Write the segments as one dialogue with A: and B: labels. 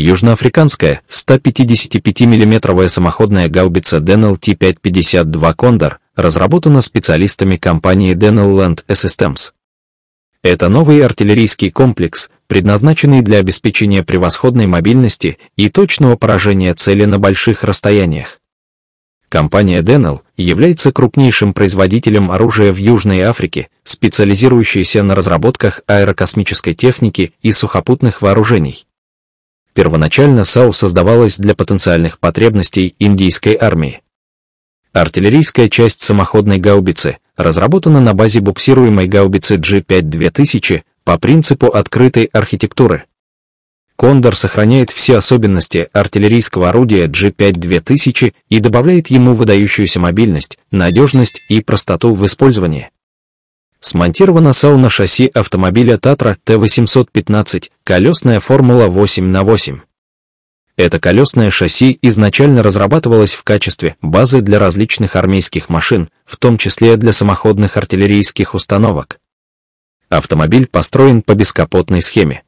A: Южноафриканская 155 миллиметровая самоходная гаубица Denel t 552 Condor разработана специалистами компании Denel Land Systems. Это новый артиллерийский комплекс, предназначенный для обеспечения превосходной мобильности и точного поражения цели на больших расстояниях. Компания Denel является крупнейшим производителем оружия в Южной Африке, специализирующейся на разработках аэрокосмической техники и сухопутных вооружений. Первоначально САУ создавалась для потенциальных потребностей индийской армии. Артиллерийская часть самоходной гаубицы разработана на базе буксируемой гаубицы G5-2000 по принципу открытой архитектуры. Кондор сохраняет все особенности артиллерийского орудия G5-2000 и добавляет ему выдающуюся мобильность, надежность и простоту в использовании. Смонтирована сауна шасси автомобиля Татра Т-815, колесная формула 8 на 8. Это колесное шасси изначально разрабатывалось в качестве базы для различных армейских машин, в том числе для самоходных артиллерийских установок. Автомобиль построен по бескапотной схеме.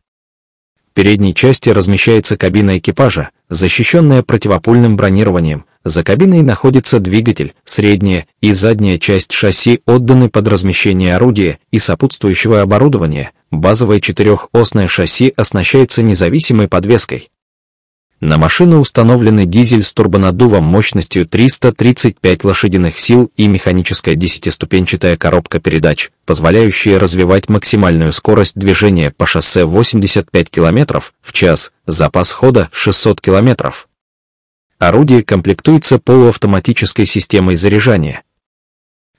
A: В передней части размещается кабина экипажа, защищенная противопульным бронированием, за кабиной находится двигатель, средняя и задняя часть шасси отданы под размещение орудия и сопутствующего оборудования, базовое четырехосное шасси оснащается независимой подвеской. На машину установлены дизель с турбонаддувом мощностью 335 лошадиных сил и механическая десятиступенчатая коробка передач, позволяющая развивать максимальную скорость движения по шоссе 85 км в час, запас хода 600 км. Орудие комплектуется полуавтоматической системой заряжания.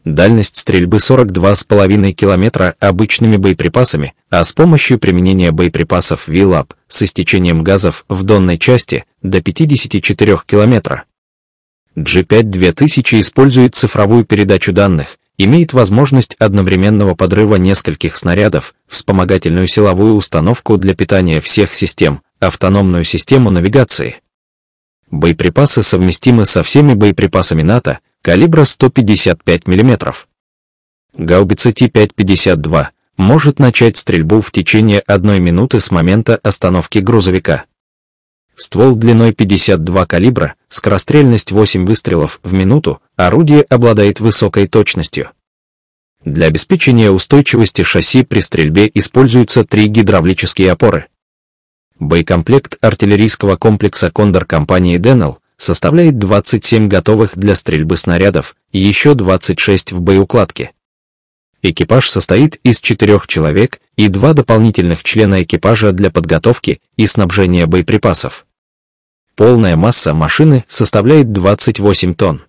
A: Дальность стрельбы 42,5 км обычными боеприпасами, а с помощью применения боеприпасов ВИЛАП с истечением газов в донной части до 54 км. G5-2000 использует цифровую передачу данных, имеет возможность одновременного подрыва нескольких снарядов, вспомогательную силовую установку для питания всех систем, автономную систему навигации. Боеприпасы совместимы со всеми боеприпасами НАТО калибра 155 мм. Гаубица т 5 может начать стрельбу в течение одной минуты с момента остановки грузовика. Ствол длиной 52 калибра, скорострельность 8 выстрелов в минуту, орудие обладает высокой точностью. Для обеспечения устойчивости шасси при стрельбе используются три гидравлические опоры. Боекомплект артиллерийского комплекса «Кондор» компании «Деннел» составляет 27 готовых для стрельбы снарядов и еще 26 в боеукладке. Экипаж состоит из четырех человек и два дополнительных члена экипажа для подготовки и снабжения боеприпасов. Полная масса машины составляет 28 тонн.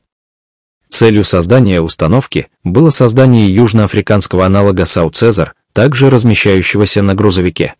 A: Целью создания установки было создание южноафриканского аналога «Сау-Цезар», также размещающегося на грузовике.